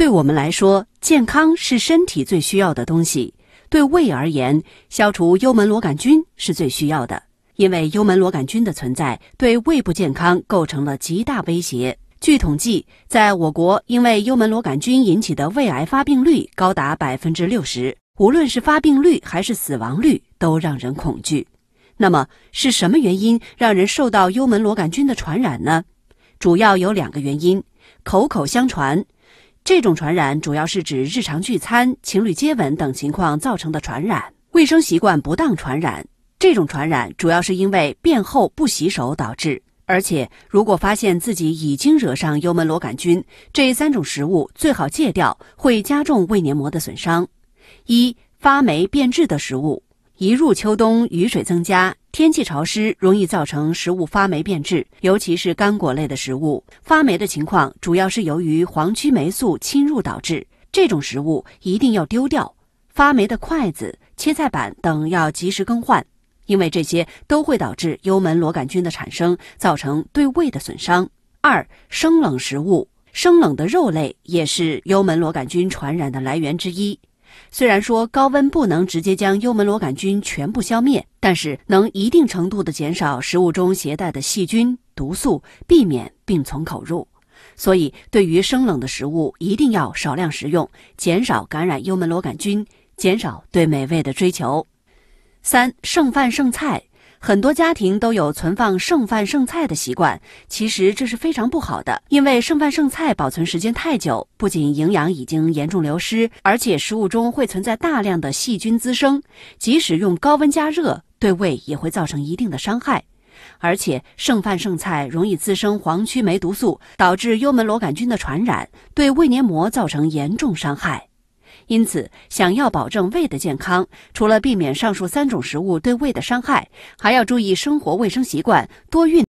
对我们来说，健康是身体最需要的东西。对胃而言，消除幽门螺杆菌是最需要的，因为幽门螺杆菌的存在对胃部健康构成了极大威胁。据统计，在我国，因为幽门螺杆菌引起的胃癌发病率高达百分之六十，无论是发病率还是死亡率都让人恐惧。那么，是什么原因让人受到幽门螺杆菌的传染呢？主要有两个原因：口口相传。这种传染主要是指日常聚餐、情侣接吻等情况造成的传染，卫生习惯不当传染。这种传染主要是因为便后不洗手导致，而且如果发现自己已经惹上幽门螺杆菌，这三种食物最好戒掉，会加重胃黏膜的损伤。一发霉变质的食物。一入秋冬，雨水增加，天气潮湿，容易造成食物发霉变质，尤其是干果类的食物。发霉的情况主要是由于黄曲霉素侵入导致，这种食物一定要丢掉。发霉的筷子、切菜板等要及时更换，因为这些都会导致幽门螺杆菌的产生，造成对胃的损伤。二、生冷食物，生冷的肉类也是幽门螺杆菌传染的来源之一。虽然说高温不能直接将幽门螺杆菌全部消灭，但是能一定程度的减少食物中携带的细菌毒素，避免病从口入。所以，对于生冷的食物，一定要少量食用，减少感染幽门螺杆菌，减少对美味的追求。三、剩饭剩菜。很多家庭都有存放剩饭剩菜的习惯，其实这是非常不好的。因为剩饭剩菜保存时间太久，不仅营养已经严重流失，而且食物中会存在大量的细菌滋生。即使用高温加热，对胃也会造成一定的伤害。而且剩饭剩菜容易滋生黄曲霉毒素，导致幽门螺杆菌的传染，对胃黏膜造成严重伤害。因此，想要保证胃的健康，除了避免上述三种食物对胃的伤害，还要注意生活卫生习惯，多运。